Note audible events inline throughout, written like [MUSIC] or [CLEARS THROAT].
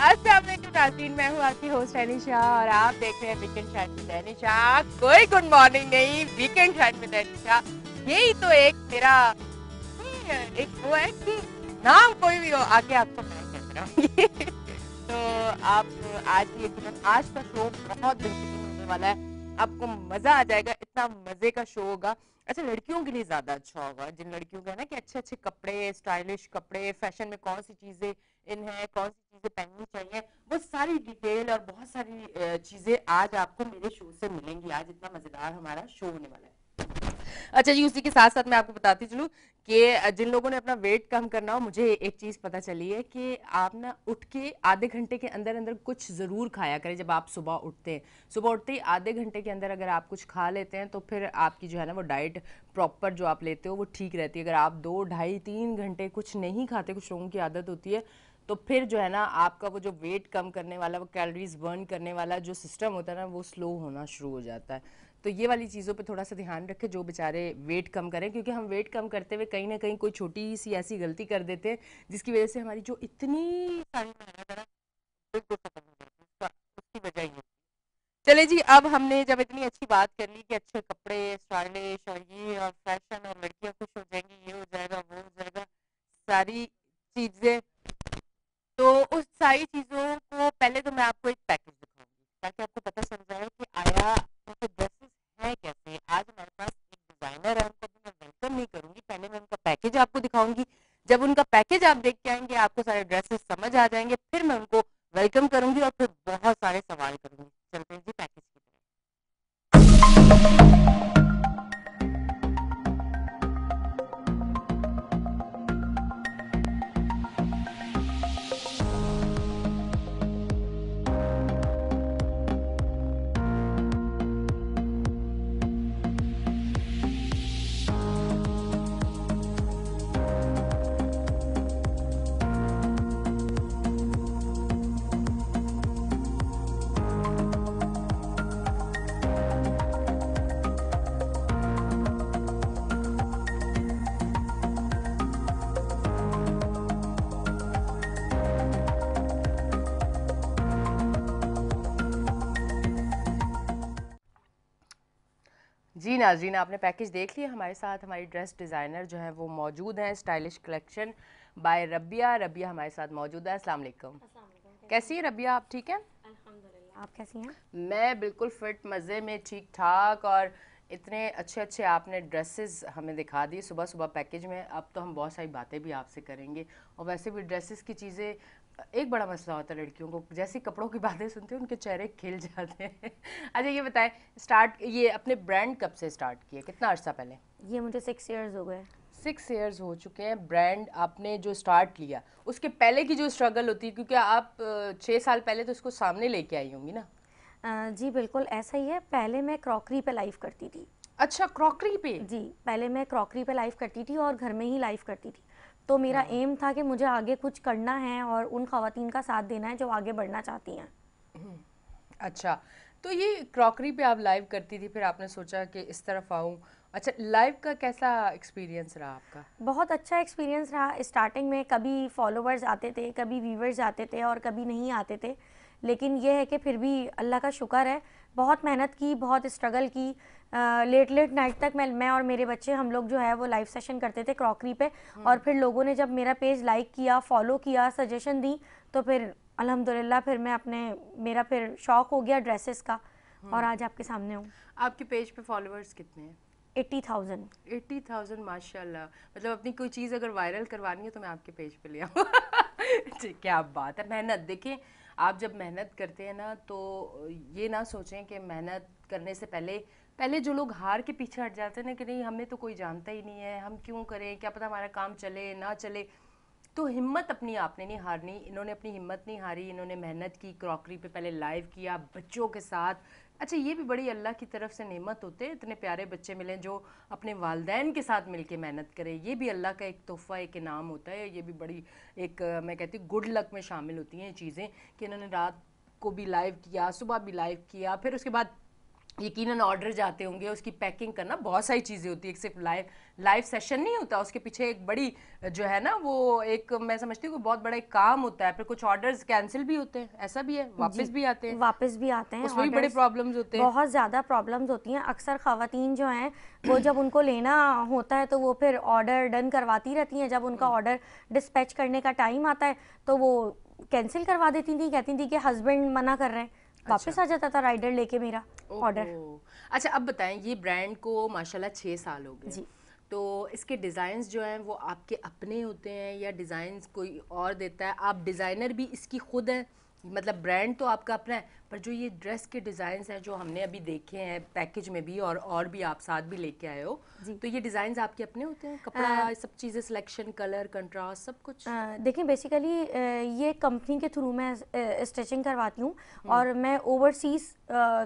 नाजीन मैं हूँ आपकी होस्ट और आप देख रहे हैं वीकेंड कोई गुड मॉर्निंग नहीं वीकेंड यही तो एक मेरा एक वो है कि नाम कोई भी हो आगे आपको मैं [LAUGHS] तो आप आज आज का शो बहुत बेहतरीन होने वाला है आपको मज़ा आ जाएगा इतना मज़े का शो होगा अच्छा लड़कियों के लिए ज़्यादा अच्छा होगा जिन लड़कियों का ना कि अच्छे अच्छे कपड़े स्टाइलिश कपड़े फैशन में कौन सी चीज़ें इन है कौन सी चीज़ें पहननी चाहिए वो सारी डिटेल और बहुत सारी चीज़ें आज आपको मेरे शो से मिलेंगी आज इतना मज़ेदार हमारा शो होने वाला है अच्छा जी उसी के साथ साथ मैं आपको बताती चलूँ कि जिन लोगों ने अपना वेट कम करना हो मुझे एक चीज़ पता चली है कि आप ना उठ के आधे घंटे के अंदर अंदर कुछ ज़रूर खाया करें जब आप सुबह उठते हैं सुबह उठते ही आधे घंटे के अंदर अगर आप कुछ खा लेते हैं तो फिर आपकी जो है ना वो डाइट प्रॉपर जो आप लेते हो वो ठीक रहती है अगर आप दो ढाई तीन घंटे कुछ नहीं खाते कुछ लोगों की आदत होती है तो फिर जो है ना आपका वो जो वेट कम करने वाला वो कैलोरीज बर्न करने वाला जो सिस्टम होता है ना वो स्लो होना शुरू हो जाता है तो ये वाली चीज़ों पे थोड़ा सा ध्यान रखें जो बेचारे वेट कम करें क्योंकि हम वेट कम करते हुए कहीं ना कहीं कोई छोटी सी ऐसी गलती कर देते हैं जिसकी वजह से हमारी जो इतनी चले जी अब हमने जब इतनी अच्छी बात कर ली कि अच्छे कपड़े स्टाइलिश और ये और फैशन और लड़कियाँ खुश हो जाएंगी ये हो जाएगा वो हो जाएगा सारी चीज़ें तो उस सारी चीज़ों को पहले तो मैं आपको एक पैकेज दिखाऊंगी ताकि आपको पता चल जाए कि आया उनके ड्रेसेस है कैसे आज हमारे पास एक डिज़ाइनर है उनको भी मैं वेलकम नहीं करूंगी पहले मैं उनका पैकेज आपको दिखाऊंगी जब उनका पैकेज आप देख के आएंगे आपको सारे ड्रेसेस समझ आ जाएंगे फिर मैं उनको वेलकम करूंगी और फिर बहुत सारे सवाल करूंगी चलते हैं जी पैकेज की नाजरीन आपने पैकेज देख लिया हमारे साथ हमारी ड्रेस डिज़ाइनर जो है वो मौजूद हैं stylish collection by Rabia Rabia हमारे साथ मौजूद है अस्सलाम वालेकुम कैसी है रबिया आप ठीक हैं आप कैसी हैं मैं बिल्कुल फिट मज़े में ठीक ठाक और इतने अच्छे अच्छे आपने ड्रेसेस हमें दिखा दिए सुबह सुबह पैकेज में अब तो हम बहुत सारी बातें भी आपसे करेंगे और वैसे भी ड्रेसेस की चीज़ें एक बड़ा मसला होता है लड़कियों को जैसे कपड़ों की बातें सुनते हैं उनके चेहरे खिल जाते हैं [LAUGHS] अच्छा ये बताएं स्टार्ट ये अपने ब्रांड कब से स्टार्ट किए कितना अर्सा पहले ये मुझे सिक्स ईयर्स हो गए सिक्स ईयर्स हो चुके हैं ब्रांड आपने जो स्टार्ट लिया उसके पहले की जो स्ट्रगल होती है क्योंकि आप छः साल पहले तो उसको सामने लेके आई होंगी ना जी बिल्कुल ऐसा ही है पहले मैं क्रॉकरी पे लाइव करती थी अच्छा क्रॉकरी पे जी पहले मैं क्रॉकरी पे लाइव करती थी और घर में ही लाइव करती थी तो मेरा एम हाँ। था कि मुझे आगे कुछ करना है और उन खातन का साथ देना है जो आगे बढ़ना चाहती हैं हम्म, अच्छा तो ये क्रॉकरी पे आप लाइव करती थी फिर आपने सोचा कि इस तरफ आऊँ अच्छा लाइव का कैसा एक्सपीरियंस रहा आपका बहुत अच्छा एक्सपीरियंस रहा स्टार्टिंग में कभी फॉलोवर्स आते थे कभी व्यूवर्स आते थे और कभी नहीं आते थे लेकिन यह है कि फिर भी अल्लाह का शुक्र है बहुत मेहनत की बहुत स्ट्रगल की आ, लेट लेट नाइट तक मैं मैं और मेरे बच्चे हम लोग जो है वो लाइव सेशन करते थे क्रॉकरी पे हम्म। और फिर लोगों ने जब मेरा पेज लाइक किया फॉलो किया सजेशन दी तो फिर अल्हम्दुलिल्लाह फिर मैं अपने मेरा फिर शौक हो गया ड्रेसेस का हम्म। और आज आपके सामने हूँ आपके पेज पे फॉलोअर्स कितने हैं एट्टी थाउजेंड एट्टी थाउजेंड माशाल्लाह मतलब अपनी कोई चीज़ अगर वायरल करवानी है तो मैं आपके पेज पे ले आऊँ [LAUGHS] क्या बात है मेहनत देखिए आप जब मेहनत करते हैं ना तो ये ना सोचें कि मेहनत करने से पहले पहले जो लोग हार के पीछे हट जाते हैं ना कि नहीं हमें तो कोई जानता ही नहीं है हम क्यों करें क्या पता हमारा काम चले ना चले तो हिम्मत अपनी आपने नहीं हारनी इन्होंने अपनी हिम्मत नहीं हारी इन्होंने मेहनत की क्रॉकरी पे पहले लाइव किया बच्चों के साथ अच्छा ये भी बड़ी अल्लाह की तरफ से नेमत होते हैं इतने प्यारे बच्चे मिले जो अपने वालदेन के साथ मिलके मेहनत करें ये भी अल्लाह का एक तोहफ़ा एक इनाम होता है ये भी बड़ी एक मैं कहती हूँ गुड लक में शामिल होती हैं चीज़ें कि इन्होंने रात को भी लाइव किया सुबह भी लाइव किया फिर उसके बाद यकीनन ऑर्डर जाते होंगे उसकी पैकिंग करना बहुत सारी चीज़ें होती है एक सिर्फ लाइव लाइव सेशन नहीं होता उसके पीछे एक बड़ी जो है ना वो एक मैं समझती हूँ बहुत बड़ा एक काम होता है फिर कुछ ऑर्डर्स कैंसिल भी होते हैं ऐसा भी है वापस भी आते हैं वापस भी आते हैं उसमें भी बड़े प्रॉब्लम्स होते हैं बहुत ज़्यादा प्रॉब्लम्स होती हैं अक्सर खातन जो हैं वो जब उनको लेना होता है तो वो फिर ऑर्डर डन करवाती रहती हैं जब उनका ऑर्डर हम्म। डिस्पैच करने का टाइम आता है तो वो कैंसिल करवा देती थी कहती थी कि हस्बैंड मना कर रहे हैं वापस अच्छा। आ जाता था राइडर लेके मेरा ऑर्डर अच्छा अब बताएं ये ब्रांड को माशाल्लाह छः साल हो गए जी तो इसके डिज़ाइंस जो हैं वो आपके अपने होते हैं या डिज़ाइंस कोई और देता है आप डिज़ाइनर भी इसकी खुद हैं मतलब ब्रांड तो आपका अपना है पर जो ये ड्रेस के डिज़ाइन हैं जो हमने अभी देखे हैं पैकेज में भी और और भी आप साथ भी लेके आए हो तो ये डिज़ाइन आपके अपने होते हैं कपड़ा आ, सब चीज़ें सिलेक्शन कलर कंट्रास्ट सब कुछ देखें बेसिकली ये कंपनी के थ्रू मैं स्टिचिंग करवाती हूँ हम्म। और मैं ओवरसीज़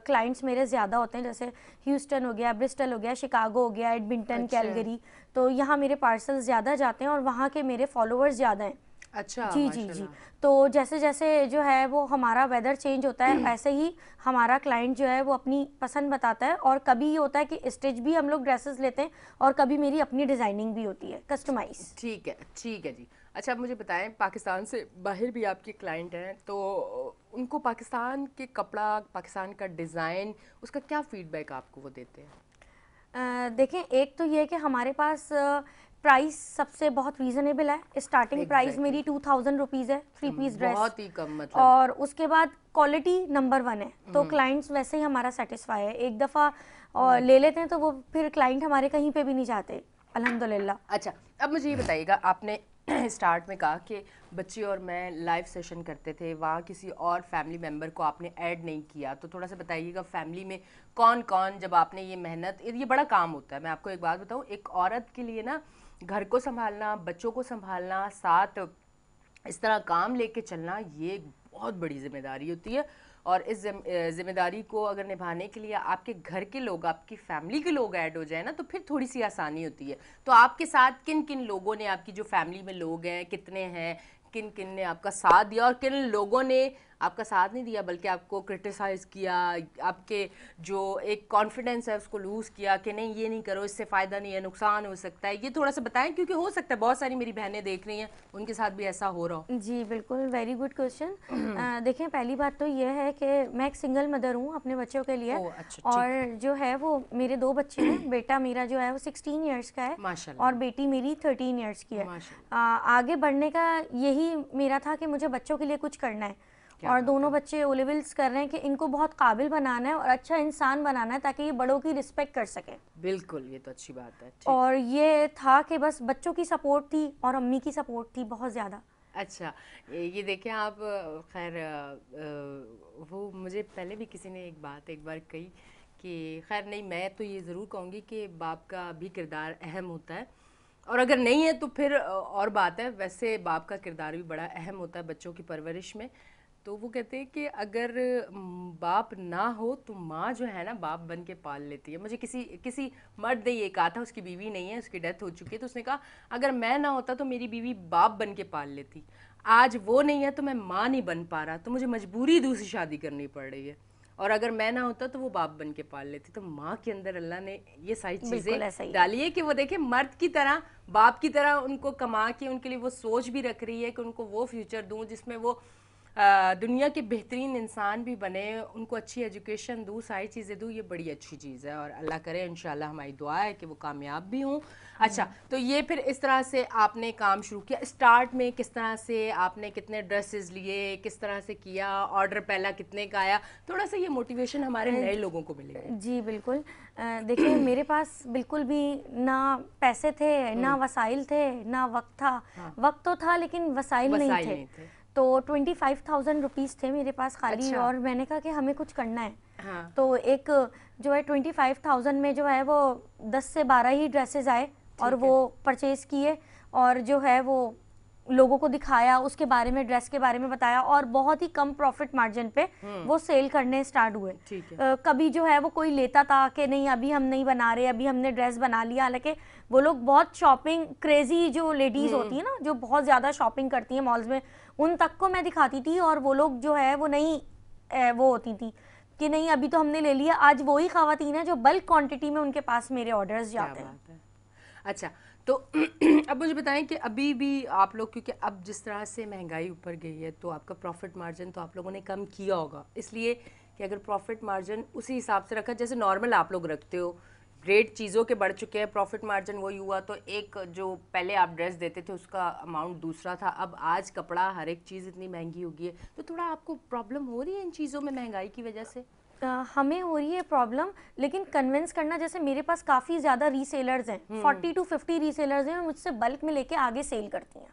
क्लाइंट्स मेरे ज़्यादा होते हैं जैसे ह्यूस्टन हो गया ब्रिस्टल हो गया शिकागो हो गया एडमिंटन कैलगरी अच्छा। तो यहाँ मेरे पार्सल ज़्यादा जाते हैं और वहाँ के मेरे फॉलोअर्स ज़्यादा हैं अच्छा जी जी जी तो जैसे जैसे जो है वो हमारा वेदर चेंज होता है ऐसे ही हमारा क्लाइंट जो है वो अपनी पसंद बताता है और कभी ये होता है कि स्टिच भी हम लोग ड्रेसेस लेते हैं और कभी मेरी अपनी डिज़ाइनिंग भी होती है कस्टमाइज ठीक है ठीक है जी अच्छा आप मुझे बताएं पाकिस्तान से बाहर भी आपके क्लाइंट हैं तो उनको पाकिस्तान के कपड़ा पाकिस्तान का डिज़ाइन उसका क्या फीडबैक आपको वो देते हैं देखें एक तो ये है कि हमारे पास प्राइस सबसे बहुत रीजनेबल है स्टार्टिंग exactly. प्राइस मेरी टू थाउजेंड रुपीज है थ्री पीस ड्रेस बहुत ही कम मतलब और उसके बाद क्वालिटी नंबर वन है तो क्लाइंट्स हम्म। वैसे ही हमारा सेटिस्फाई है एक दफ़ा हम्म। ले लेते हैं तो वो फिर क्लाइंट हमारे कहीं पे भी नहीं जाते अल्हम्दुलिल्लाह अच्छा अब मुझे ये बताइएगा आपने स्टार्ट [CLEARS THROAT] में कहा कि बच्चे और मैं लाइव सेशन करते थे वहाँ किसी और फैमिली मेम्बर को आपने ऐड नहीं किया तो थोड़ा सा बताइएगा फैमिली में कौन कौन जब आपने ये मेहनत ये बड़ा काम होता है मैं आपको एक बात बताऊँ एक औरत के लिए ना घर को संभालना बच्चों को संभालना साथ इस तरह काम लेके चलना ये बहुत बड़ी जिम्मेदारी होती है और इस जिम्मेदारी को अगर निभाने के लिए आपके घर के लोग आपकी फैमिली के लोग ऐड हो जाए ना तो फिर थोड़ी सी आसानी होती है तो आपके साथ किन किन लोगों ने आपकी जो फैमिली में लोग हैं कितने हैं किन किन ने आपका साथ दिया और किन लोगों ने आपका साथ नहीं दिया बल्कि आपको क्रिटिसाइज़ किया आपके जो एक कॉन्फिडेंस है उसको लूज़ किया कि नहीं ये नहीं करो इससे फ़ायदा नहीं है नुकसान हो सकता है ये थोड़ा सा बताएं क्योंकि हो सकता है बहुत सारी मेरी बहनें देख रही हैं उनके साथ भी ऐसा हो रहा हो जी बिल्कुल वेरी गुड क्वेश्चन देखें पहली बात तो ये है कि मैं एक सिंगल मदर हूँ अपने बच्चों के लिए अच्छा, और जो है वो मेरे दो बच्चे हैं बेटा मेरा जो है वो सिक्सटीन ईयर्स का है और बेटी मेरी थर्टीन ईयर्स की है आगे बढ़ने का यही मेरा था कि मुझे बच्चों के लिए कुछ करना है और दोनों बच्चे ओलेविल्स कर रहे हैं कि इनको बहुत काबिल बनाना है और अच्छा इंसान बनाना है ताकि ये बड़ों की रिस्पेक्ट कर सके बिल्कुल ये तो अच्छी बात है और ये था कि बस बच्चों की सपोर्ट थी और अम्मी की सपोर्ट थी बहुत ज़्यादा अच्छा ये देखें आप खैर वो मुझे पहले भी किसी ने एक बात एक बार कही कि खैर नहीं मैं तो ये ज़रूर कहूँगी कि बाप का भी किरदार अहम होता है और अगर नहीं है तो फिर और बात है वैसे बाप का किरदार भी बड़ा अहम होता है बच्चों की परवरिश में तो वो कहते हैं कि अगर बाप ना हो तो माँ जो है ना बाप बन के पाल लेती है मुझे किसी किसी मर्द ने ये कहा था उसकी बीवी नहीं है उसकी डेथ हो चुकी है तो उसने कहा अगर मैं ना होता तो मेरी बीवी बाप बन के पाल लेती आज वो नहीं है तो मैं माँ नहीं बन पा रहा तो मुझे मजबूरी दूसरी शादी करनी पड़ रही है और अगर मैं ना होता तो वो बाप बन के पाल लेती तो माँ के अंदर अल्लाह ने ये सारी चीज़ें डाली है कि वो देखे मर्द की तरह बाप की तरह उनको कमा के उनके लिए वो सोच भी रख रही है कि उनको वो फ्यूचर दूँ जिसमें वो दुनिया के बेहतरीन इंसान भी बने उनको अच्छी एजुकेशन दूँ सारी चीज़ें दूँ ये बड़ी अच्छी चीज़ है और अल्लाह करे इन हमारी दुआ है कि वो कामयाब भी हों अच्छा हम्म। तो ये फिर इस तरह से आपने काम शुरू किया स्टार्ट में किस तरह से आपने कितने ड्रेसेस लिए किस तरह से किया ऑर्डर पहला कितने का आया थोड़ा सा ये मोटिवेशन हमारे हम्म। नए लोगों को मिलेगा जी बिल्कुल देखिए [CLEARS THROAT] मेरे पास बिल्कुल भी ना पैसे थे ना हम्म। वसाइल थे ना वक्त था हाँ। वक्त तो था लेकिन वसाइल, नहीं थे। तो ट्वेंटी फाइव थाउजेंड रुपीज़ थे मेरे पास खाली अच्छा। और मैंने कहा कि हमें कुछ करना है हाँ। तो एक जो है ट्वेंटी फाइव थाउजेंड में जो है वो दस से बारह ही ड्रेसेस आए और वो परचेज़ किए और जो है वो लोगों को दिखाया उसके बारे में ड्रेस के बारे में बताया और बहुत ही कम प्रॉफिट मार्जिन पे हम्म। वो सेल करने स्टार्ट हुए uh, कभी जो है वो कोई लेता था कि नहीं अभी हम नहीं बना रहे अभी हमने ड्रेस बना लिया हालांकि वो लोग बहुत शॉपिंग क्रेजी जो लेडीज़ हम्म। होती है ना जो बहुत ज़्यादा शॉपिंग करती है मॉल्स में उन तक को मैं दिखाती थी और वो लोग जो है वो नहीं वो होती थी कि नहीं अभी तो हमने ले लिया आज वही खातन है जो बल्क क्वांटिटी में उनके पास मेरे ऑर्डर्स जाते हैं अच्छा तो [CLEARS THROAT] अब मुझे बताएं कि अभी भी आप लोग क्योंकि अब जिस तरह से महंगाई ऊपर गई है तो आपका प्रॉफिट मार्जिन तो आप लोगों ने कम किया होगा इसलिए कि अगर प्रॉफिट मार्जिन उसी हिसाब से रखा जैसे नॉर्मल आप लोग रखते हो रेट चीज़ों के बढ़ चुके हैं प्रॉफिट मार्जिन वही हुआ तो एक जो पहले आप ड्रेस देते थे उसका अमाउंट दूसरा था अब आज कपड़ा हर एक चीज़ इतनी महंगी हो गई है तो थोड़ा आपको प्रॉब्लम हो रही है इन चीज़ों में महंगाई की वजह से Uh, हमें हो रही है प्रॉब्लम लेकिन कन्विंस करना जैसे मेरे पास काफ़ी ज़्यादा रीसेलर्स हैं फोर्टी टू फिफ्टी रीसेलर्स हैं मुझसे बल्क में लेके आगे सेल करती हैं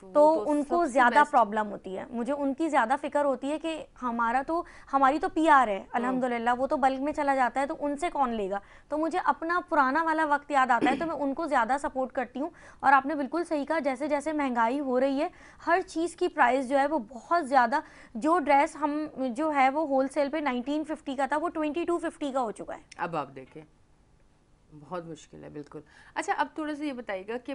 तो, तो, तो उनको ज़्यादा प्रॉब्लम होती है मुझे उनकी ज़्यादा फिक्र होती है कि हमारा तो हमारी तो पीआर है हाँ। अल्हम्दुलिल्लाह वो तो बल्क में चला जाता है तो उनसे कौन लेगा तो मुझे अपना पुराना वाला वक्त याद आता है तो मैं उनको ज़्यादा सपोर्ट करती हूँ और आपने बिल्कुल सही कहा जैसे जैसे महंगाई हो रही है हर चीज़ की प्राइस जो है वो बहुत ज़्यादा जो ड्रेस हम जो है वो होल सेल पे नाइनटीन का था वो ट्वेंटी का हो चुका है अब आप देखें बहुत मुश्किल है बिल्कुल अच्छा अब थोड़ा सा ये बताइएगा कि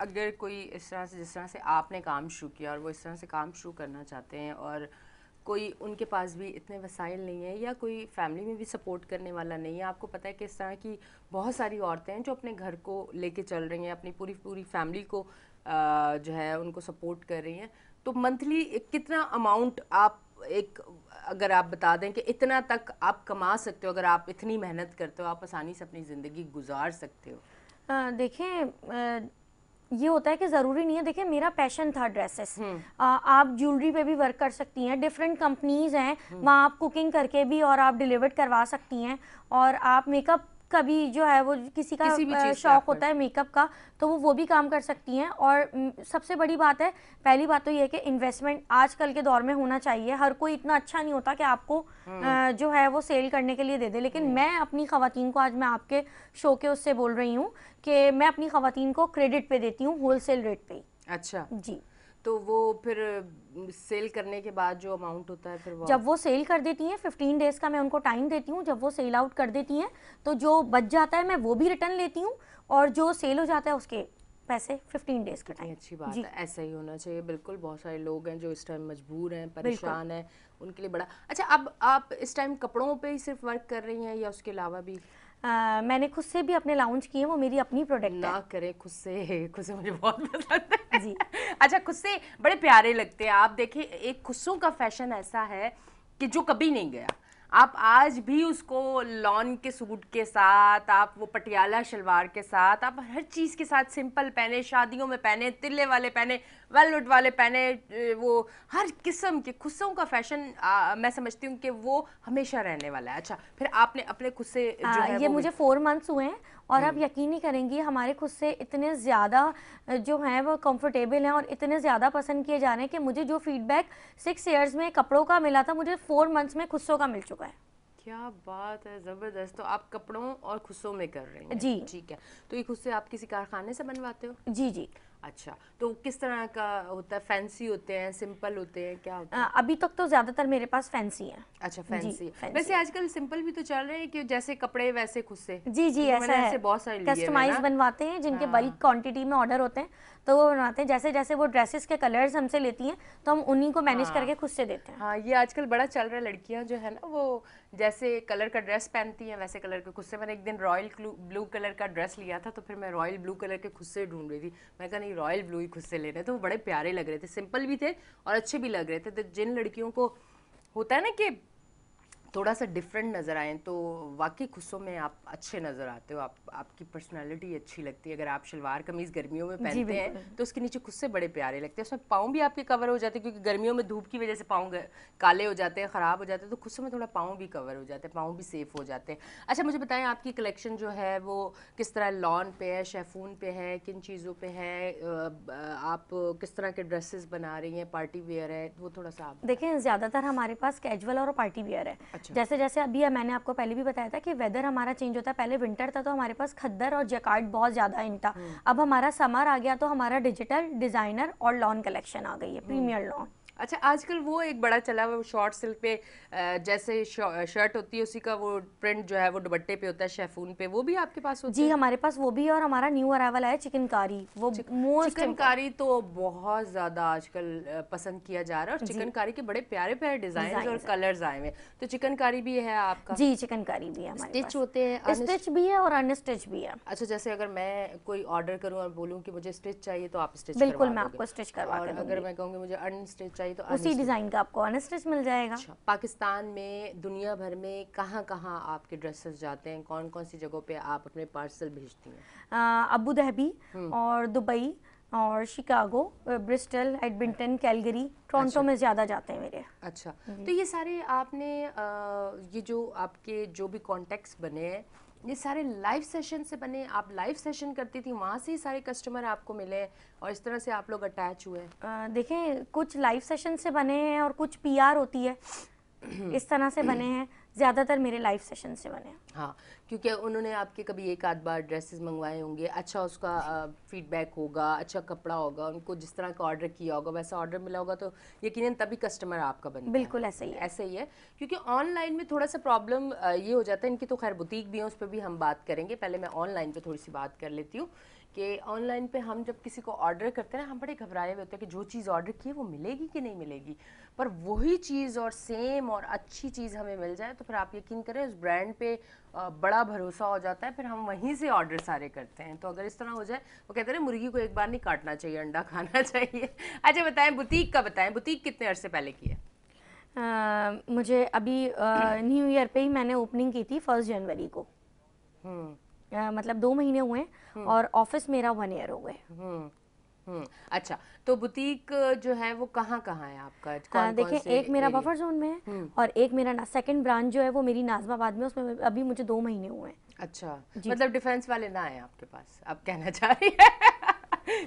अगर कोई इस तरह से जिस तरह से आपने काम शुरू किया और वो इस तरह से काम शुरू करना चाहते हैं और कोई उनके पास भी इतने वसाइल नहीं है या कोई फैमिली में भी सपोर्ट करने वाला नहीं है आपको पता है कि इस तरह की बहुत सारी औरतें हैं जो अपने घर को लेके चल रही हैं अपनी पूरी पूरी फैमिली को आ, जो है उनको सपोर्ट कर रही हैं तो मंथली कितना अमाउंट आप एक अगर आप बता दें कि इतना तक आप कमा सकते हो अगर आप इतनी मेहनत करते हो आप आसानी से अपनी ज़िंदगी गुजार सकते हो देखें ये होता है कि ज़रूरी नहीं है देखिए मेरा पैशन था ड्रेसेस हम्म। आप ज्वेलरी पे भी वर्क कर सकती हैं डिफरेंट कंपनीज हैं हम्म। वहाँ आप कुकिंग करके भी और आप डिलीवर करवा सकती हैं और आप मेकअप कभी जो है वो किसी का किसी शौक होता है मेकअप का तो वो वो भी काम कर सकती हैं और सबसे बड़ी बात है पहली बात तो ये है कि इन्वेस्टमेंट आजकल के दौर में होना चाहिए हर कोई इतना अच्छा नहीं होता कि आपको हम्म। जो है वो सेल करने के लिए दे दे लेकिन हम्म। मैं अपनी खातन को आज मैं आपके शो के उससे बोल रही हूँ कि मैं अपनी खातन को क्रेडिट पे देती हूँ होलसेल रेट पे अच्छा जी तो वो फिर सेल करने के बाद जो अमाउंट होता है फिर वो जब वो सेल कर देती हैं 15 डेज का मैं उनको टाइम देती हूँ जब वो सेल आउट कर देती हैं तो जो बच जाता है मैं वो भी रिटर्न लेती हूँ और जो सेल हो जाता है उसके पैसे 15 डेज का टाइम अच्छी बात है ऐसा ही होना चाहिए बिल्कुल बहुत सारे लोग हैं जो इस टाइम मजबूर हैं परेशान हैं उनके लिए बड़ा अच्छा अब आप इस टाइम कपड़ों पर ही सिर्फ वर्क कर रही हैं या उसके अलावा भी आ, मैंने खुद से भी अपने लॉन्च किए वो मेरी अपनी प्रोडक्ट ना है। करें खुद से खुद से मुझे बहुत पसंद है जी [LAUGHS] अच्छा खुद से बड़े प्यारे लगते हैं आप देखिए एक खुशों का फैशन ऐसा है कि जो कभी नहीं गया आप आज भी उसको लॉन के सूट के साथ आप वो पटियाला शलवार के साथ आप हर चीज़ के साथ सिंपल पहने शादियों में पहने तिल्ले वाले पहने वेलवेट वाले पहने वो हर किस्म के खुस्सों का फैशन आ, मैं समझती हूँ कि वो हमेशा रहने वाला है अच्छा फिर आपने अपने खुद से हाँ, ये मुझे फोर मंथ्स हुए हैं और आप हम्म। यकीन ही करेंगे हमारे खुद से इतने ज़्यादा जो हैं वो कंफर्टेबल हैं और इतने ज़्यादा पसंद किए जा रहे हैं कि मुझे जो फीडबैक सिक्स ईयर्स में कपड़ों का मिला था मुझे फोर मंथ्स में खुदों का मिल चुका है क्या बात है ज़बरदस्त तो आप कपड़ों और खुशों में कर रहे हैं जी ठीक है तो ये से आप किसी कारखाने से बनवाते हो जी जी अच्छा तो किस तरह का होता है फैंसी होते हैं सिंपल होते हैं क्या होता है? अभी तक तो ज्यादातर मेरे पास फैंसी है अच्छा फैंसी, जी, फैंसी वैसे आजकल सिंपल भी तो चल रहे हैं कि जैसे कपड़े वैसे खुद से जी जी ऐसा है बहुत सारे कस्टमाइज बनवाते हैं जिनके बल्क हाँ। क्वांटिटी में ऑर्डर होते हैं तो वो बनवाते हैं जैसे जैसे वो ड्रेसेस के कलर्स हमसे लेती हैं तो हम उन्हीं को मैनेज हाँ, करके खुद से देते हैं हाँ ये आजकल बड़ा चल रहा है लड़कियाँ जो है ना वो जैसे कलर का ड्रेस पहनती हैं वैसे कलर के खुद से मैंने एक दिन रॉयल ब्लू कलर का ड्रेस लिया था तो फिर मैं रॉयल ब्लू कलर के खुद से ढूंढ रही थी मैं कहा नहीं रॉयल ब्लू ही खुद से लेने तो वो बड़े प्यारे लग रहे थे सिंपल भी थे और अच्छे भी लग रहे थे तो जिन लड़कियों को होता है ना कि थोड़ा सा डिफरेंट नज़र आएँ तो वाकई खुशों में आप अच्छे नज़र आते हो आप आपकी पर्सनालिटी अच्छी लगती है अगर आप शलवार कमीज़ गर्मियों में पहनते हैं तो उसके नीचे से बड़े प्यारे लगते हैं उसमें पाँव भी आपके कवर हो जाते हैं क्योंकि गर्मियों में धूप की वजह से पाँव काले हो जाते हैं ख़राब हो जाते हैं तो खुशों में थोड़ा पाँव भी कवर हो जाते हैं पाँव भी सेफ़ हो जाते हैं अच्छा मुझे बताएं आपकी कलेक्शन जो है वो किस तरह लॉन पे है शेफून पे है किन चीज़ों पर है आप किस तरह के ड्रेसेस बना रही हैं पार्टी वेयर है वो थोड़ा सा देखें ज़्यादातर हमारे पास कैजल और पार्टी वेयर है अच्छा। जैसे जैसे अभी मैंने आपको पहले भी बताया था कि वेदर हमारा चेंज होता है पहले विंटर था तो हमारे पास खद्दर और जैकार्ड बहुत ज़्यादा इन था हम्म। अब हमारा समर आ गया तो हमारा डिजिटल डिज़ाइनर और लॉन कलेक्शन आ गई है प्रीमियर हम्म। लॉन अच्छा आजकल वो एक बड़ा चला हुआ शॉर्ट सिल्क पे जैसे शर्ट होती है उसी का वो प्रिंट जो है वो दुपट्टे पे होता है शेफून पे वो भी आपके पास होता जी है? हमारे पास वो भी है और हमारा न्यू अरावल है चिकनकारी वो मोस्ट चिकनकारी तो बहुत ज़्यादा आजकल पसंद किया जा रहा है और चिकनकारी के बड़े प्यारे प्यारे डिज़ाइन और कलर आए हुए तो चिकनकारी भी है आपका जी चिकनकारी भी है स्टिच होते हैं स्टिच भी है और अनस्टिच भी है अच्छा जैसे अगर मैं कोई ऑर्डर करूँ और बोलूँ की मुझे स्टिच चाहिए तो आप स्टिच बिल्कुल मैं आपको स्टिच करवा अगर मैं कहूँगी मुझे अनस्टिच चाहिए जाएगी तो उसी डिज़ाइन का आपको अन स्टिच मिल जाएगा अच्छा, पाकिस्तान में दुनिया भर में कहाँ कहाँ आपके ड्रेसेस जाते हैं कौन कौन सी जगहों पे आप अपने पार्सल भेजती हैं अबू धाबी हम्म। और दुबई और Chicago Bristol Edmonton Calgary Toronto अच्छा। में ज़्यादा जाते हैं मेरे अच्छा हम्म। तो ये सारे आपने आ, ये जो आपके जो भी कॉन्टेक्ट्स बने हैं ये सारे लाइव सेशन से बने आप लाइव सेशन करती थी वहाँ से ही सारे कस्टमर आपको मिले और इस तरह से आप लोग अटैच हुए देखें कुछ लाइव सेशन से बने हैं और कुछ पीआर होती है इस तरह से बने हैं ज़्यादातर मेरे लाइव सेशन से बने हाँ क्योंकि उन्होंने आपके कभी एक आध बार ड्रेसेस मंगवाए होंगे अच्छा उसका फीडबैक होगा अच्छा कपड़ा होगा उनको जिस तरह का ऑर्डर किया होगा वैसा ऑर्डर मिला होगा तो यकीन तभी कस्टमर आपका बन बिल्कुल ऐसा ही ऐसा ही है क्योंकि ऑनलाइन में थोड़ा सा प्रॉब्लम ये हो जाता है इनकी तो खैर बुटीक भी है उस पर भी हम बात करेंगे पहले मैं ऑनलाइन पर थोड़ी सी बात कर लेती हूँ कि ऑनलाइन पे हम जब किसी को ऑर्डर करते हैं ना हम बड़े घबराए हुए होते हैं कि जो चीज़ ऑर्डर की है वो मिलेगी कि नहीं मिलेगी पर वही चीज़ और सेम और अच्छी चीज़ हमें मिल जाए तो फिर आप यकीन करें उस ब्रांड पे बड़ा भरोसा हो जाता है फिर हम वहीं से ऑर्डर सारे करते हैं तो अगर इस तरह हो जाए वो कहते हैं ना मुर्गी को एक बार नहीं काटना चाहिए अंडा खाना [LAUGHS] चाहिए अच्छा बताएं बुटीक का बताएं बुटीक कितने अर्से पहले की है मुझे अभी न्यू ईयर पर ही मैंने ओपनिंग की थी फर्स्ट जनवरी को हम्म। मतलब दो महीने हुए हम्म। और ऑफिस मेरा वन ईयर हो गए हम्म, हम्म, अच्छा तो बुटीक जो है वो कहाँ कहाँ है आपका कौन, देखें कौन एक मेरा बफर जोन में है और एक मेरा ना सेकंड ब्रांच जो है वो मेरी नाजमाबाद में उसमें अभी मुझे दो महीने हुए हैं अच्छा मतलब डिफेंस वाले ना आए आपके पास आप कहना चाह रही है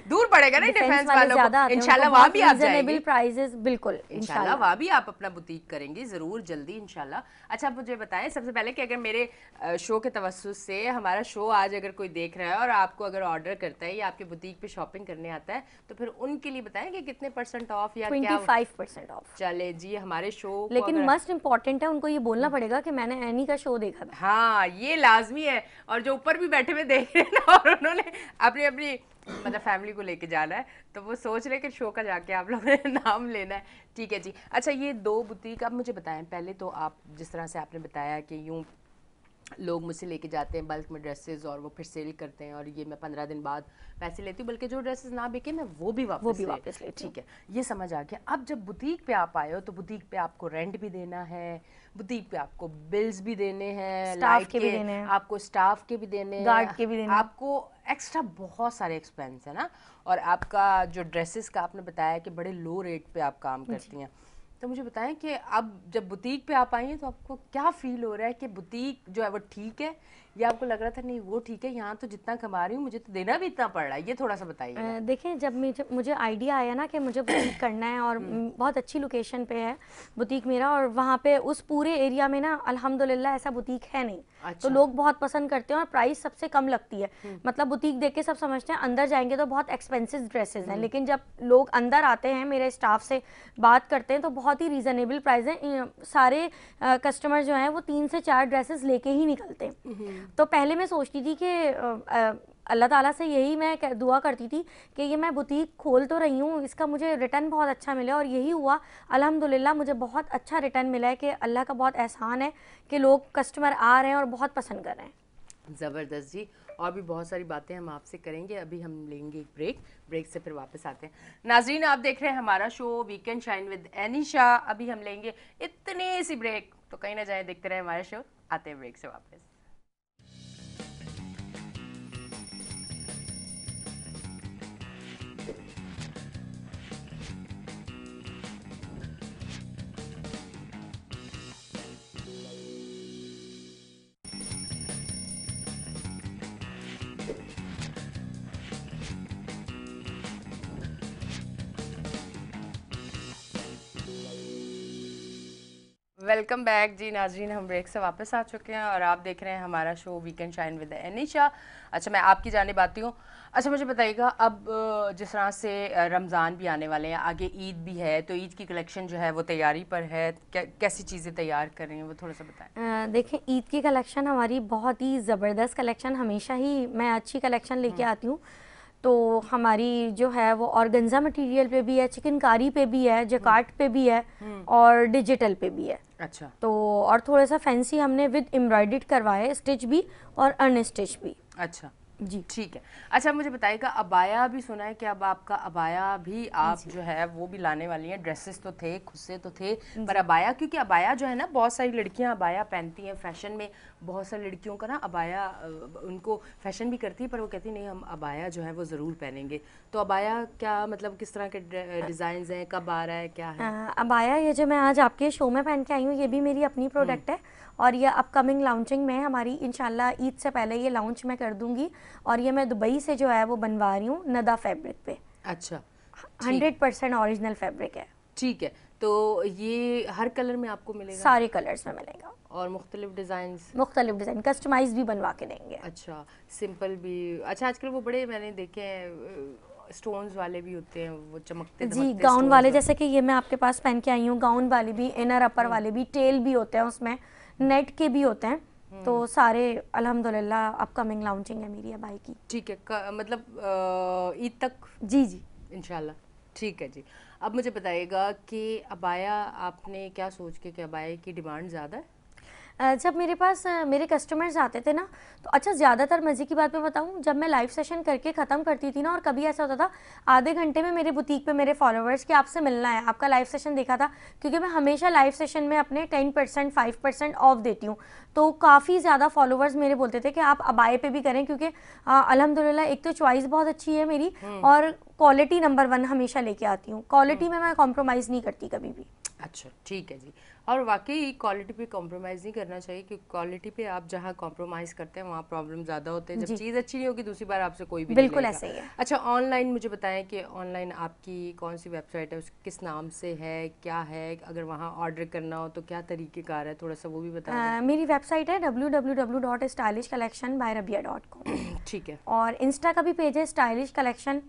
दूर पड़ेगा ना डिफेंस वालों को इंशाल्लाह वहां भी आप जाएंगे प्राइजेस बिल्कुल इंशाल्लाह वहां भी आप अपना बुटीक करेंगे ज़रूर जल्दी इंशाल्लाह अच्छा आप मुझे बताएं सबसे पहले कि अगर मेरे शो के तवसुस से हमारा शो आज अगर कोई देख रहा है और आपको अगर ऑर्डर करता है या आपके बुटीक पे शॉपिंग करने आता है तो फिर उनके लिए बताएं कि कितने परसेंट ऑफ या क्या परसेंट ऑफ चले जी हमारे शो लेकिन मस्ट इम्पॉर्टेंट है उनको ये बोलना पड़ेगा कि मैंने एनी का शो देखा था हाँ ये लाजमी है और जो ऊपर भी बैठे हुए देख रहे हैं ना और उन्होंने अपनी अपनी मतलब फैमिली को लेके जाना है तो वो सोच रहे कि शो का जाके आप लोगों ने [LAUGHS] नाम लेना है ठीक है जी अच्छा ये दो बुटीक आप मुझे बताएं पहले तो आप जिस तरह से आपने बताया कि यूँ लोग मुझसे लेके जाते हैं बल्क में ड्रेसेस और वो फिर सेल करते हैं और ये मैं पंद्रह दिन बाद पैसे लेती हूँ बल्कि जो ड्रेसेस ना बिके मैं वो भी वापस वो भी वापस ले ठीक है ये समझ आ गया अब जब बुटीक पे आप आए हो तो बुटीक पे आपको रेंट भी देना है बुटीक पे आपको बिल्स भी देने हैं लाइट के, के भी देने हैं आपको स्टाफ के भी देने गार्ड के भी देने आपको एक्स्ट्रा बहुत सारे एक्सपेंस है ना और आपका जो ड्रेसेस का आपने बताया कि बड़े लो रेट पे आप काम करती हैं तो मुझे बताएं कि अब जब बुटीक पे आप आई हैं तो आपको क्या फील हो रहा है कि बुटीक जो है वो ठीक है या आपको लग रहा था नहीं वो ठीक है यहाँ तो जितना कमा रही हूँ मुझे तो देना भी इतना पड़ रहा है ये थोड़ा सा बताइए देखें जब मुझे मुझे आइडिया आया ना कि मुझे बुटीक करना है और हम्म। बहुत अच्छी लोकेशन पे है बुटीक मेरा और वहाँ पे उस पूरे एरिया में ना अल्हम्दुलिल्लाह ऐसा बुटीक है नहीं तो अच्छा। तो लोग बहुत पसंद करते हैं और प्राइस सबसे कम लगती है हम्म। मतलब बुटीक देख के सब समझते हैं अंदर जाएंगे तो बहुत एक्सपेंसिव ड्रेसेस हैं हम्म। लेकिन जब लोग अंदर आते हैं मेरे स्टाफ से बात करते हैं तो बहुत ही रीज़नेबल प्राइस है सारे कस्टमर जो हैं वो तीन से चार ड्रेसेस लेके ही निकलते हैं तो पहले मैं सोचती थी कि अल्लाह ताला से यही मैं दुआ करती थी कि ये मैं बुटीक खोल तो रही हूँ इसका मुझे रिटर्न बहुत अच्छा मिला और यही हुआ अल्हम्दुलिल्लाह मुझे बहुत अच्छा रिटर्न मिला है कि अल्लाह का बहुत एहसान है कि लोग कस्टमर आ रहे हैं और बहुत पसंद कर रहे हैं ज़बरदस्त जी और भी बहुत सारी बातें हम आपसे करेंगे अभी हम लेंगे एक ब्रेक ब्रेक से फिर वापस आते हैं नाजरीन आप देख रहे हैं हमारा show weekend shine with Anisha अभी हम लेंगे इतने सी ब्रेक तो कहीं ना जाए देखते रहे हमारा शो आते हैं ब्रेक से वापस वेलकम बैक जी नाजरीन हम ब्रेक से वापस आ चुके हैं और आप देख रहे हैं हमारा show weekend shine with Anisha अच्छा मैं आपकी जानब आती हूँ अच्छा मुझे बताइएगा अब जिस तरह से रमज़ान भी आने वाले हैं आगे ईद भी है तो ईद की कलेक्शन जो है वो तैयारी पर है कैसी चीज़ें तैयार कर रही हैं वो थोड़ा सा बताएं देखें ईद की कलेक्शन हमारी बहुत ही ज़बरदस्त कलेक्शन हमेशा ही मैं अच्छी कलेक्शन लेके हम्म। आती हूँ तो हमारी जो है वो ऑर्गेंजा मटेरियल पे भी है चिकनकारी पे भी है जकार्ट हम्म। पे भी है हम्म। और डिजिटल पे भी है अच्छा तो और थोड़ा सा फैंसी हमने विद एम्ब्रॉयड करवाया स्टिच भी और अनस्टिच भी अच्छा जी ठीक है अच्छा मुझे बताइएगा अबाया भी सुना है कि अब आपका अबाया भी आप जो है वो भी लाने वाली हैं ड्रेसेस तो थे खुस्से तो थे पर अबाया क्योंकि अबाया जो है ना बहुत सारी लड़कियां अबाया पहनती हैं फैशन में बहुत सारी लड़कियों का ना अबाया उनको फैशन भी करती है पर वो कहती नहीं हम अबाया जो है वो ज़रूर पहनेंगे तो अबाया क्या मतलब किस तरह के डिज़ाइन हैं कब आ रहा है क्या है हाँ, अबाया ये जो मैं आज आपके शो में पहन के आई हूँ ये भी मेरी अपनी प्रोडक्ट हम्म। है और ये अपकमिंग लॉन्चिंग में हमारी इन ईद से पहले ये लॉन्च मैं कर दूंगी और ये मैं दुबई से जो है वो बनवा रही हूँ नदा फैब्रिक पे अच्छा हंड्रेड परसेंट ऑरिजिनल फैब्रिक है ठीक है तो ये हर कलर में आपको मिलेगा सारे कलर्स में मिलेगा और मुख्तलिफ डिज़ाइन मुख्तलिफ डिज़ाइन कस्टमाइज भी बनवा के देंगे अच्छा सिंपल भी अच्छा आजकल वो बड़े मैंने देखे हैं स्टोन्स वाले भी होते हैं वो चमकते जी गाउन वाले जैसे कि ये मैं आपके पास पहन के आई हूँ गाउन वाले भी इनर अपर हम्म। वाले भी टेल भी होते हैं उसमें नेट के भी होते हैं हम्म। तो सारे अल्हम्दुलिल्लाह अपकमिंग लॉन्चिंग है मेरी अबाई की ठीक है मतलब ईद तक जी जी इनशाला ठीक है जी अब मुझे बताइएगा कि अबाया आपने क्या सोच के कि अबाया की डिमांड ज़्यादा है जब मेरे पास मेरे कस्टमर्स आते थे ना तो अच्छा ज़्यादातर मज़े की बात मैं बताऊँ जब मैं लाइव सेशन करके ख़त्म करती थी ना और कभी ऐसा होता था आधे घंटे में मेरे बुटीक पे मेरे फॉलोवर्स के आपसे मिलना है आपका लाइव सेशन देखा था क्योंकि मैं हमेशा लाइव सेशन में अपने ten percent five percent off देती हूँ तो काफ़ी ज़्यादा फॉलोवर्स मेरे बोलते थे कि आप अबाए पे भी करें क्योंकि अलहमदिल्ला एक तो चॉइस बहुत अच्छी है मेरी हम्म। और क्वालिटी नंबर वन हमेशा लेके आती हूँ क्वालिटी हम्म। में मैं कॉम्प्रोमाइज़ नहीं करती कभी भी अच्छा ठीक है जी और वाकई क्वालिटी पे कॉम्प्रोमाइज़ नहीं करना चाहिए क्योंकि क्वालिटी पे आप जहाँ कॉम्प्रोमाइज़ करते हैं वहाँ प्रॉब्लम ज़्यादा होते हैं जब चीज़ अच्छी नहीं होगी दूसरी बार आपसे कोई भी बिल्कुल ऐसा ही है अच्छा ऑनलाइन मुझे बताएं कि ऑनलाइन आपकी कौन सी वेबसाइट है उस किस नाम से है क्या है अगर वहाँ ऑर्डर करना हो तो क्या तरीक़ेकार है थोड़ा सा वो भी बताएं मेरी वेबसाइट है डब्ल्यू [CLEARS THROAT] ठीक है और इंस्टा का भी पेज है स्टाइलिश कलेक्शन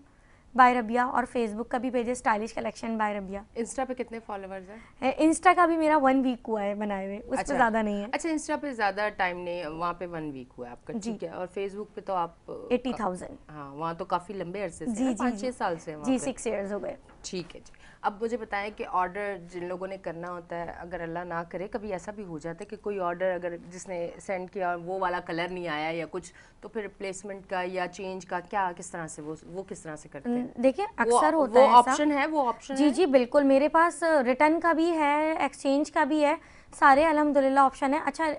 बाय रबिया और फेसबुक का भी पेज है stylish collection by Rabia Insta पे कितने फॉलोअर्स हैं इंस्टा का भी मेरा वन वीक हुआ है बनाए हुए उस अच्छा, पर ज़्यादा नहीं है अच्छा इंस्टा पे ज़्यादा टाइम नहीं है वहाँ पे वन वीक हुआ है आपका ठीक है और फेसबुक पे तो आप एटी थाउजेंड हाँ वहाँ तो काफ़ी लंबे अरसे जी जी छह साल से जी सिक्स ईयर हो गए ठीक है जी अब मुझे बताएं कि ऑर्डर जिन लोगों ने करना होता है अगर अल्लाह ना करे कभी ऐसा भी हो जाता है कि कोई ऑर्डर अगर जिसने सेंड किया और वो वाला कलर नहीं आया या कुछ तो फिर रिप्लेसमेंट का या चेंज का क्या किस तरह से वो वो किस तरह से करते हैं देखिए अक्सर होता वो है ऑप्शन है वो ऑप्शन जी जी बिल्कुल मेरे पास रिटर्न का भी है एक्सचेंज का भी है सारे अलहमदिल्ला ऑप्शन है अच्छा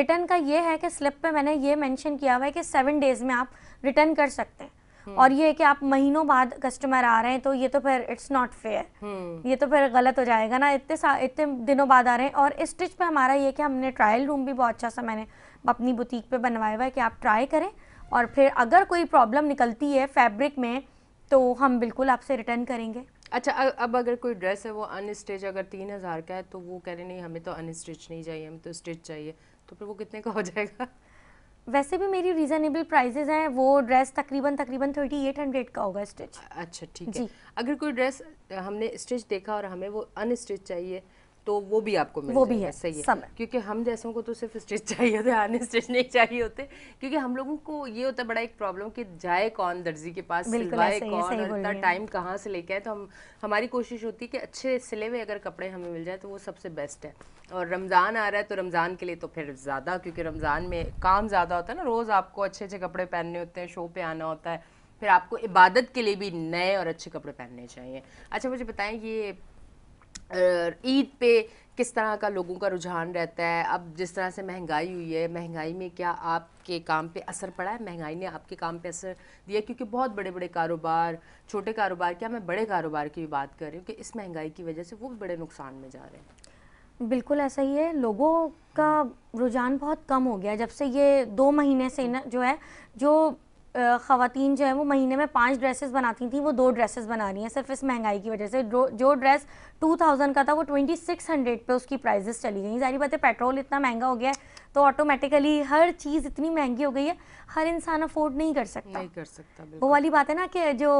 रिटर्न का ये है कि स्लिप पर मैंने ये मैंशन किया हुआ है कि सेवन डेज़ में आप रिटर्न कर सकते हैं हम्म। और ये कि आप महीनों बाद कस्टमर आ रहे हैं तो ये तो फिर इट्स नॉट फेयर ये तो फिर गलत हो जाएगा ना इतने इतने दिनों बाद आ रहे हैं और इस स्टिच पे हमारा ये कि हमने ट्रायल रूम भी बहुत अच्छा सा मैंने अपनी बुटीक पे बनवाया हुआ है कि आप ट्राई करें और फिर अगर कोई प्रॉब्लम निकलती है फैब्रिक में तो हम बिल्कुल आपसे रिटर्न करेंगे अच्छा अब अगर कोई ड्रेस है वो अनस्टिच अगर तीन हज़ार का है तो वो कह रहे नहीं हमें तो अनस्टिच नहीं चाहिए हमें तो स्टिच चाहिए तो फिर वो कितने का हो जाएगा वैसे भी मेरी रीजनेबल प्राइजेज हैं वो ड्रेस तकरीबन तकरीबन थर्टी एट हंड्रेड का होगा स्टिच अच्छा ठीक है अगर कोई ड्रेस हमने स्टिच देखा और हमें वो अनस्टिच चाहिए तो वो भी आपको मिल वो भी है सही है क्योंकि हम जैसों को तो सिर्फ स्टेज चाहिए होते आने स्टेज नहीं चाहिए होते क्योंकि हम लोगों को ये होता है बड़ा एक प्रॉब्लम कि जाए कौन दर्जी के पास सिलवाए कौन सही और इतना टाइम कहाँ से लेके आए तो हम हमारी कोशिश होती है कि अच्छे सिले हुए अगर कपड़े हमें मिल जाए तो वो सबसे बेस्ट है और रमज़ान आ रहा है तो रमज़ान के लिए तो फिर ज़्यादा क्योंकि रमज़ान में काम ज़्यादा होता है ना रोज़ आपको अच्छे अच्छे कपड़े पहनने होते हैं शो पर आना होता है फिर आपको इबादत के लिए भी नए और अच्छे कपड़े पहनने चाहिए अच्छा मुझे बताएं ये ईद पे किस तरह का लोगों का रुझान रहता है अब जिस तरह से महंगाई हुई है महंगाई में क्या आपके काम पे असर पड़ा है महंगाई ने आपके काम पे असर दिया क्योंकि बहुत बड़े बड़े कारोबार छोटे कारोबार क्या मैं बड़े कारोबार की भी बात कर रही हूँ कि इस महंगाई की वजह से वो भी बड़े नुकसान में जा रहे हैं बिल्कुल ऐसा ही है लोगों का रुझान बहुत कम हो गया जब से ये दो महीने से ना जो है जो ख़वान जो है वो महीने में पाँच ड्रेसेस बनाती थी वो दो ड्रेसेस बना रही हैं सिर्फ इस महंगाई की वजह से जो ड्रेस टू थाउजेंड का था वो ट्वेंटी सिक्स हंड्रेड पर उसकी प्राइजेस चली गई सारी बातें पेट्रोल इतना महंगा हो गया है तो ऑटोमेटिकली हर चीज़ इतनी महंगी हो गई है हर इंसान अफोर्ड नहीं कर सकता नहीं कर सकता वो वाली बात है ना कि जो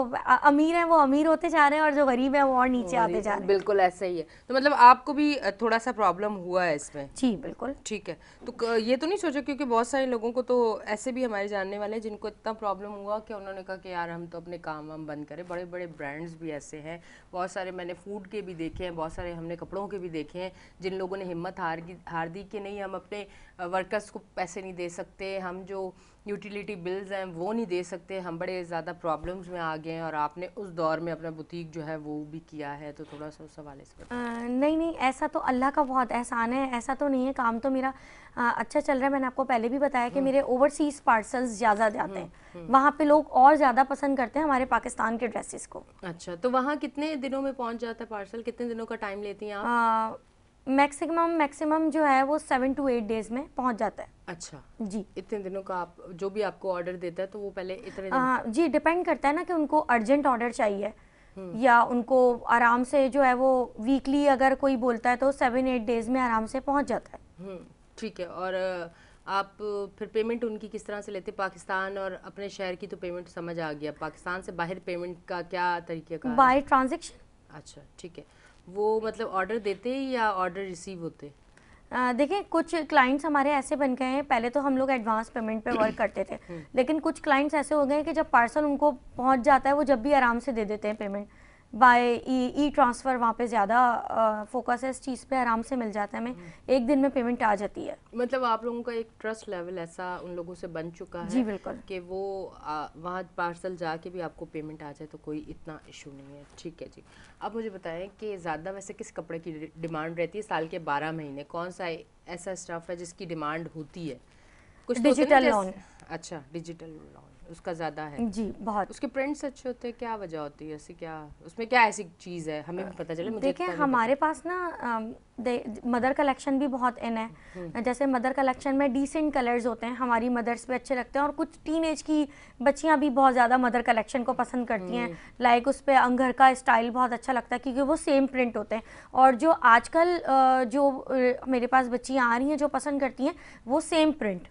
अमीर है वो अमीर होते जा रहे हैं और जो गरीब है वो और नीचे आते जा रहे हैं बिल्कुल ऐसा ही है तो मतलब आपको भी थोड़ा सा प्रॉब्लम हुआ है इसमें जी बिल्कुल ठीक है तो ये तो नहीं सोचा क्योंकि बहुत सारे लोगों को तो ऐसे भी हमारे जानने वाले हैं जिनको इतना प्रॉब्लम हुआ कि उन्होंने कहा कि यार हम तो अपने काम वाम बंद करें बड़े बड़े ब्रांड्स भी ऐसे हैं बहुत सारे मैंने फूड के भी देखे हैं बहुत सारे हमने कपड़ों के भी देखे हैं जिन लोगों ने हिम्मत हार हार दी कि नहीं हम अपने वर्कर्स को पैसे नहीं दे सकते हम जो यूटिलिटी बिल्स हैं वो नहीं दे सकते हम बड़े ज़्यादा प्रॉब्लम्स में आ गए हैं और आपने उस दौर में अपना बुटीक जो है वो भी किया है तो थोड़ा सा उस हवाले से नहीं नहीं ऐसा तो अल्लाह का बहुत एहसान है ऐसा तो नहीं है काम तो मेरा आ, अच्छा चल रहा है मैंने आपको पहले भी बताया कि हम्म। मेरे ओवरसीज़ पार्सल्स ज़्यादा जाते हैं हम्म, हम्म। वहाँ पे लोग और ज़्यादा पसंद करते हैं हमारे पाकिस्तान के ड्रेसेस को अच्छा तो वहाँ कितने दिनों में पहुँच जाता है पार्सल कितने दिनों का टाइम लेती हैं आप मैक्सिमम मैक्सिमम जो है वो सेवन टू एट डेज में पहुंच जाता है अच्छा जी इतने दिनों का आप जो भी आपको ऑर्डर देता है तो वो पहले इतने आ, जी डिपेंड करता है ना कि उनको अर्जेंट ऑर्डर चाहिए हम्म। या उनको आराम से जो है वो वीकली अगर कोई बोलता है तो सेवन एट डेज में आराम से पहुँच जाता है हम्म, ठीक है और आप फिर पेमेंट उनकी किस तरह से लेते पाकिस्तान और अपने शहर की तो पेमेंट समझ आ गया पाकिस्तान से बाहर पेमेंट का क्या तरीके का बाय ट्रांजेक्शन अच्छा ठीक है वो मतलब ऑर्डर देते या ऑर्डर रिसीव होते देखिए कुछ क्लाइंट्स हमारे ऐसे बन गए हैं पहले तो हम लोग एडवांस पेमेंट पे वर्क करते थे हम्म। लेकिन कुछ क्लाइंट्स ऐसे हो गए हैं कि जब पार्सल उनको पहुंच जाता है वो जब भी आराम से दे देते हैं पेमेंट बाई ई ट्रांसफ़र वहाँ पे ज़्यादा फोकस है इस चीज़ पे आराम से मिल जाता है हमें हम्म। एक दिन में पेमेंट आ जाती है मतलब आप लोगों का एक ट्रस्ट लेवल ऐसा उन लोगों से बन चुका है जी बिल्कुल कि वो वहाँ पार्सल जाके भी आपको पेमेंट आ जाए तो कोई इतना इशू नहीं है ठीक है जी अब मुझे बताएं कि ज़्यादा वैसे किस कपड़े की डिमांड रहती है साल के बारह महीने कौन सा ऐसा स्टाफ है जिसकी डिमांड होती है कुछ डिजिटल तो लॉन अच्छा डिजिटल लॉन उसका ज़्यादा है जी बहुत उसके प्रिंट्स अच्छे होते हैं क्या वजह होती है ऐसी क्या उसमें क्या ऐसी चीज़ है हमें भी पता चले देखिए तो हमारे पास ना मदर कलेक्शन भी बहुत इन है हम्म। जैसे मदर कलेक्शन में डिसेंट कलर्स होते हैं हमारी मदर्स पे अच्छे लगते हैं और कुछ टीन की बच्चियाँ भी बहुत ज़्यादा मदर कलेक्शन को पसंद करती हैं लाइक हम्म। उस पर अंगर का स्टाइल बहुत अच्छा लगता है क्योंकि वो सेम प्रिंट होते हैं और जो आजकल जो मेरे पास बच्चियाँ आ रही हैं जो पसंद करती हैं वो सेम प्रिंट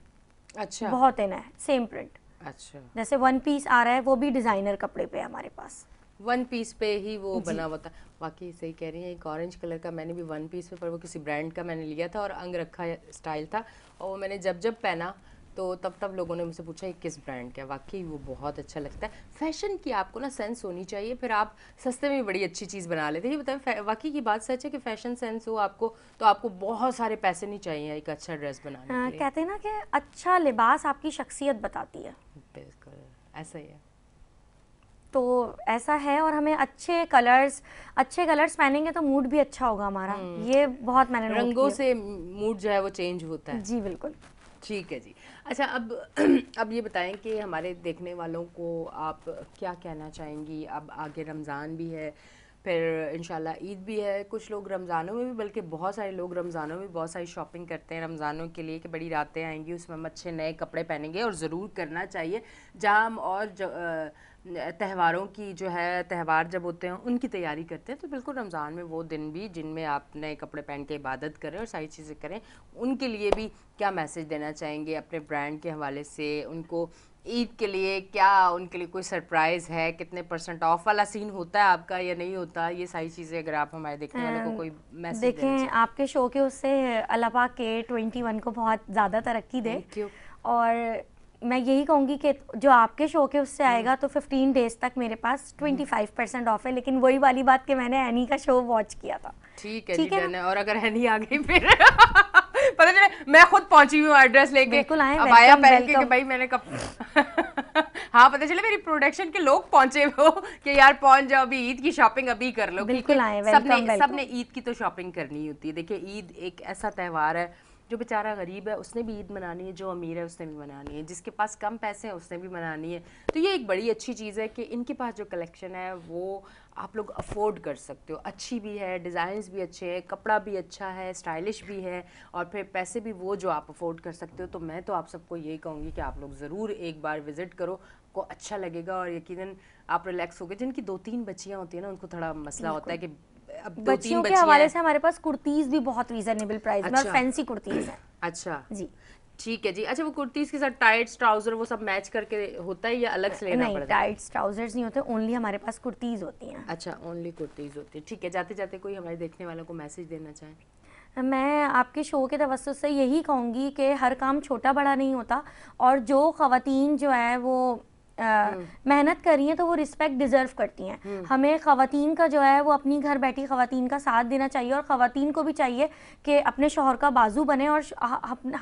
अच्छा बहुत इन है सेम प्रिंट अच्छा जैसे वन पीस आ रहा है वो भी डिजाइनर कपड़े पे हमारे पास वन पीस पे ही वो बना हुआ था बाकी सही कह रही है एक ऑरेंज कलर का मैंने भी वन पीस पे पर वो किसी ब्रांड का मैंने लिया था और अंग रखा स्टाइल था और वो मैंने जब जब पहना तो तब तब लोगों ने मुझसे पूछा किस ब्रांड का वाकई वो बहुत अच्छा लगता है फैशन की आपको ना सेंस होनी चाहिए फिर आप सस्ते में बड़ी अच्छी चीज़ बना लेते हैं बताएं वाकई की बात सच है कि फैशन सेंस हो आपको तो आपको बहुत सारे पैसे नहीं चाहिए एक अच्छा ड्रेस बनाने कहते हैं ना कि अच्छा लिबास आपकी शख्सियत बताती है बिल्कुल ऐसा ही है तो ऐसा है और हमें अच्छे कलर्स अच्छे कलर्स पहनेंगे तो मूड भी अच्छा होगा हमारा हम्म। ये बहुत मैंने रंगों से मूड जो है वो चेंज होता है जी बिल्कुल ठीक है जी अच्छा अब [CLEARS THROAT] अब ये बताएं कि हमारे देखने वालों को आप क्या कहना चाहेंगी अब आगे रमज़ान भी है फिर इन ईद भी है कुछ लोग रमज़ानों में भी बल्कि बहुत सारे लोग रमज़ानों में बहुत सारी शॉपिंग करते हैं रमज़ानों के लिए कि बड़ी रातें आएंगी उसमें हम अच्छे नए कपड़े पहनेंगे और ज़रूर करना चाहिए जहाँ हम और त्यौहारों की जो है त्यौहार जब होते हैं उनकी तैयारी करते हैं तो बिल्कुल रमज़ान में वो दिन भी जिनमें आप नए कपड़े पहन के इबादत करें और सारी चीज़ें करें उनके लिए भी क्या मैसेज देना चाहेंगे अपने ब्रांड के हवाले से उनको ईद के लिए क्या उनके लिए कोई सरप्राइज़ है कितने परसेंट ऑफ वाला सीन होता है आपका या नहीं होता ये सारी चीज़ें अगर आप हमारे देखने वाले को कोई मैसेज देखें आपके शो के उससे अलापा के ट्वेंटी वन को बहुत ज़्यादा तरक्की दे और मैं यही कहूंगी कि जो आपके शो के उससे हम्म। आएगा तो 15 डेज तक मेरे पास 25 परसेंट ऑफ है लेकिन वही वाली बात कि मैंने एनी का शो वॉच किया था ठीक है ठीक है ना? और अगर एनी आ गई फिर [LAUGHS] पता चले मैं खुद पहुंची हुई एड्रेस लेके बिल्कुल आए अब आया पहन के भाई मैंने कब [LAUGHS] हाँ पता चले मेरी प्रोडक्शन के लोग पहुंचे हो कि यार पहुंच जाओ अभी ईद की शॉपिंग अभी कर लो बिल्कुल आए सबने सबने ईद की तो शॉपिंग करनी होती है देखिये ईद एक ऐसा त्यौहार है जो बेचारा गरीब है उसने भी ईद मनानी है जो अमीर है उसने भी मनानी है जिसके पास कम पैसे हैं उसने भी मनानी है तो ये एक बड़ी अच्छी चीज़ है कि इनके पास जो कलेक्शन है वो आप लोग अफोर्ड कर सकते हो अच्छी भी है डिज़ाइंस भी अच्छे हैं कपड़ा भी अच्छा है स्टाइलिश भी है और फिर पैसे भी वो जो आप अफोर्ड कर सकते हो तो मैं तो आप सबको यही कहूँगी कि आप लोग ज़रूर एक बार विज़िट करो को अच्छा लगेगा और यकीन आप रिलैक्स हो गए जिनकी दो तीन बच्चियाँ होती हैं ना उनको थोड़ा मसला होता है कि बच्चों के हवाले से हमारे पास कुर्तीज भी बहुत रीजनेबल प्राइस में और फैंसी अच्छा। कुर्तीज है अच्छा जी ठीक है जी अच्छा वो कुर्तीज के साथ टाइट्स ट्राउजर वो सब मैच करके होता है या अलग से लेना नहीं टाइट्स ट्राउजर्स नहीं होते ओनली हमारे पास कुर्तीज होती हैं अच्छा ओनली कुर्तीज होती है ठीक है जाते जाते कोई हमारे देखने वालों को मैसेज देना चाहे मैं आपके शो के तवसत से यही कहूँगी कि हर काम छोटा बड़ा नहीं होता और जो ख़वातीन जो है वो मेहनत कर रही हैं तो वो रिस्पेक्ट डिज़र्व करती हैं हम्म। हमें खातन का जो है वो अपनी घर बैठी खातन का साथ देना चाहिए और ख़वान को भी चाहिए कि अपने शोहर का बाजू बने और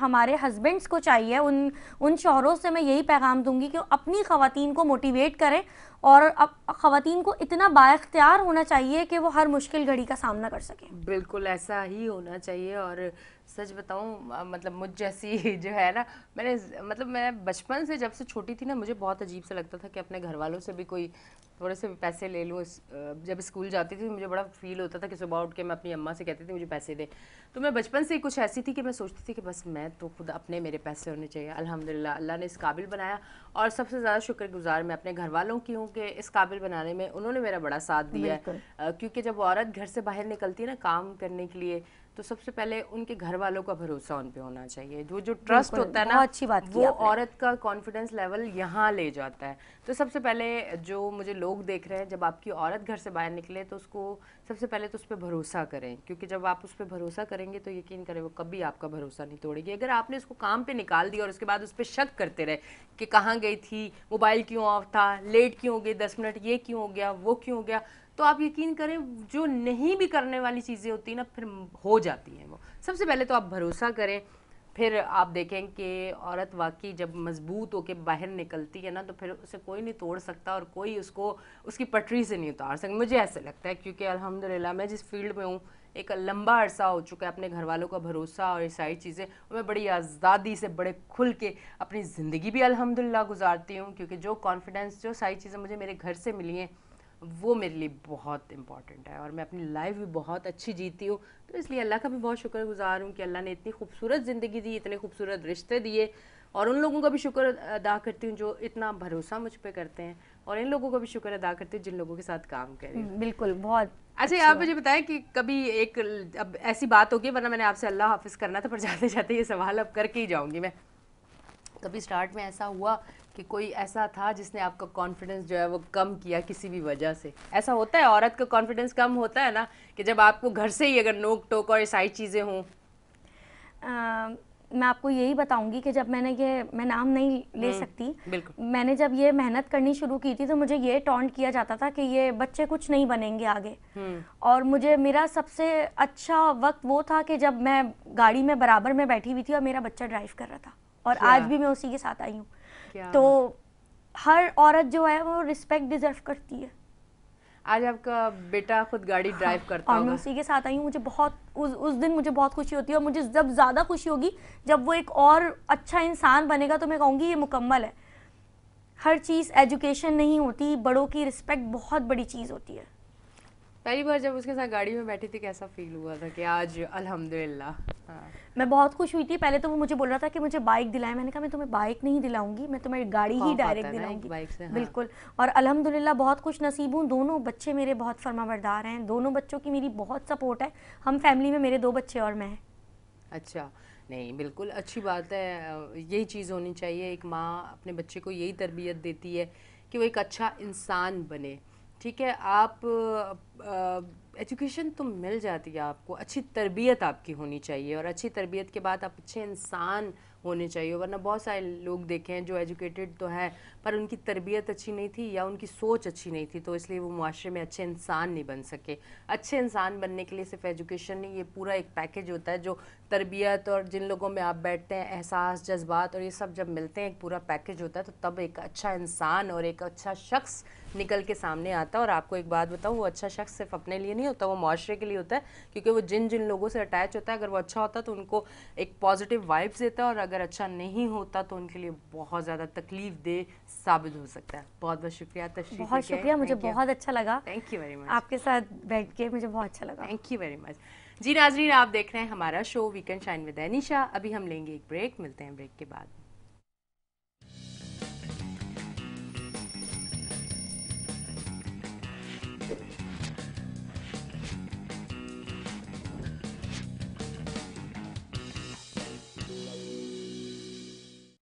हमारे हस्बेंड्स को चाहिए उन उन शोहरों से मैं यही पैगाम दूंगी कि अपनी खातन को मोटिवेट करें और अब खातन को इतना बाख्तियार होना चाहिए कि वो हर मुश्किल घड़ी का सामना कर सकें बिल्कुल ऐसा ही होना चाहिए और सच बताऊँ मतलब मुझ जैसी [LAUGHS] जो है ना मैंने मतलब मैं बचपन से जब से छोटी थी ना मुझे बहुत अजीब सा लगता था कि अपने घर वालों से भी कोई थोड़े से पैसे ले लूँ जब स्कूल जाती थी मुझे बड़ा फील होता था कि सुबह उठ के मैं अपनी अम्मा से कहती थी मुझे पैसे दे तो मैं बचपन से ही कुछ ऐसी थी कि मैं सोचती थी कि बस मैं तो खुद अपने मेरे पैसे होने चाहिए अल्हम्दुलिल्लाह अल्लाह ने इस काबिल बनाया और सबसे ज़्यादा शुक्रगुजार मैं अपने घर वालों की हूँ कि इस काबिल बनाने में उन्होंने मेरा बड़ा साथ दिया है क्योंकि जब औरत घर से बाहर निकलती है ना काम करने के लिए तो सबसे पहले उनके घर वालों का भरोसा उन पे होना चाहिए जो जो ट्रस्ट होता है ना अच्छी बात वो औरत का कॉन्फिडेंस लेवल यहाँ ले जाता है तो सबसे पहले जो मुझे लोग देख रहे हैं जब आपकी औरत घर से बाहर निकले तो उसको सबसे पहले तो उस पर भरोसा करें क्योंकि जब आप उस पर भरोसा करेंगे तो यकीन करें वो कभी आपका भरोसा नहीं तोड़ेगी अगर आपने उसको काम पर निकाल दिया और उसके बाद उस पर शक करते रहे कि कहाँ गई थी मोबाइल क्यों ऑफ था लेट क्यों हो गई दस मिनट ये क्यों हो गया वो क्यों हो गया तो आप यकीन करें जो नहीं भी करने वाली चीज़ें होती ना फिर हो जाती हैं वो सबसे पहले तो आप भरोसा करें फिर आप देखें कि औरत वाकई जब मजबूत होकर बाहर निकलती है ना तो फिर उसे कोई नहीं तोड़ सकता और कोई उसको उसकी पटरी से नहीं उतार सकता मुझे ऐसे लगता है क्योंकि अल्हम्दुलिल्लाह मैं जिस फील्ड में हूँ एक लंबा अरसा हो चुका है अपने घर वालों का भरोसा और ये सारी चीज़ें मैं बड़ी आज़ादी से बड़े खुल के अपनी ज़िंदगी भी अलहमदिल्ला गुजारती हूँ क्योंकि जो कॉन्फिडेंस जो सारी चीज़ें मुझे मेरे घर से मिली हैं वो मेरे लिए बहुत इंपॉर्टेंट है और मैं अपनी लाइफ भी बहुत अच्छी जीती हूँ तो इसलिए अल्लाह का भी बहुत शुक्रगुजार हूँ कि अल्लाह ने इतनी खूबसूरत ज़िंदगी दी इतने खूबसूरत रिश्ते दिए और उन लोगों का भी शुक्र अदा करती हूँ जो इतना भरोसा मुझ पर करते हैं और इन लोगों का भी शुक्र अदा करती हूँ जिन लोगों के साथ काम करें बिल्कुल बहुत अच्छा, अच्छा आप मुझे बताएं कि कभी एक अब ऐसी बात होगी वरना मैंने आपसे अल्लाह हाफिज़ करना था पर जाते जाते ये सवाल अब करके ही जाऊँगी मैं कभी स्टार्ट में ऐसा हुआ कि कोई ऐसा था जिसने आपका कॉन्फिडेंस जो है वो कम किया किसी भी वजह से ऐसा होता है औरत का कॉन्फिडेंस कम होता है ना कि जब आपको घर से ही अगर नोक टोक और सारी चीज़ें हों मैं आपको यही बताऊंगी कि जब मैंने ये मैं नाम नहीं ले हम्म, सकती मैंने जब ये मेहनत करनी शुरू की थी तो मुझे ये टॉन्ट किया जाता था कि ये बच्चे कुछ नहीं बनेंगे आगे हम्म। और मुझे मेरा सबसे अच्छा वक्त वो था कि जब मैं गाड़ी में बराबर में बैठी हुई थी और मेरा बच्चा ड्राइव कर रहा था और आज भी मैं उसी के साथ आई हूँ तो हर औरत जो है वो रिस्पेक्ट डिजर्व करती है आज आपका बेटा खुद गाड़ी ड्राइव हाँ, करता और मैं उसी के साथ आई हूँ मुझे बहुत उस उस दिन मुझे बहुत खुशी होती है और मुझे जब ज़्यादा खुशी होगी जब वो एक और अच्छा इंसान बनेगा तो मैं कहूँगी ये मुकम्मल है हर चीज़ एजुकेशन नहीं होती बड़ों की रिस्पेक्ट बहुत बड़ी चीज़ होती है पहली बार जब उसके साथ गाड़ी में बैठी थी कैसा फील हुआ था कि आज अल्हम्दुलिल्लाह हाँ। मैं बहुत खुश हुई थी पहले तो वो मुझे बोल रहा था कि मुझे बाइक दिलाए मैंने कहा मैं तुम्हें बाइक नहीं दिलाऊंगी मैं तुम्हें गाड़ी ही डायरेक्ट दिलाऊंगी बाइक से हाँ। बिल्कुल और अल्हम्दुलिल्लाह बहुत खुश नसीब हूँ दोनों बच्चे मेरे बहुत फर्मावरदार हैं दोनों बच्चों की मेरी बहुत सपोर्ट है हम फैमिली में मेरे दो बच्चे और मैं अच्छा नहीं बिल्कुल अच्छी बात है यही चीज़ होनी चाहिए एक माँ अपने बच्चे को यही तरबियत देती है कि वो एक अच्छा इंसान बने ठीक है आप एजुकेशन तो मिल जाती है आपको अच्छी तरबियत आपकी होनी चाहिए और अच्छी तरबियत के बाद आप अच्छे इंसान होने चाहिए वरना बहुत सारे लोग देखे हैं जो एजुकेटेड तो हैं पर उनकी तरबियत अच्छी नहीं थी या उनकी सोच अच्छी नहीं थी तो इसलिए वो माशरे में अच्छे इंसान नहीं बन सके अच्छे इंसान बनने के लिए सिर्फ एजुकेशन नहीं ये पूरा एक पैकेज होता है जो तरबियत और जिन लोगों में आप बैठते हैं एहसास जज्बात और ये सब जब मिलते हैं एक पूरा पैकेज होता है तो तब एक अच्छा इंसान और एक अच्छा शख्स निकल के सामने आता है और आपको एक बात बताऊँ वो अच्छा शख्स सिर्फ अपने लिए नहीं होता वो माशरे के लिए होता है क्योंकि वो जिन जिन लोगों से अटैच होता है अगर वो अच्छा होता तो उनको एक पॉजिटिव वाइब्स देता है और अगर अच्छा नहीं होता तो उनके लिए बहुत ज़्यादा तकलीफ दे साबित हो सकता है बहुत बहुत शुक्रिया तशरी बहुत शुक्रिया मुझे बहुत अच्छा लगा थैंक यू वेरी मच आपके साथ बैठ के मुझे बहुत अच्छा लगा थैंक यू वेरी मच जी नाजरीन आप देख रहे हैं हमारा show weekend shine with Anisha अभी हम लेंगे एक ब्रेक मिलते हैं ब्रेक के बाद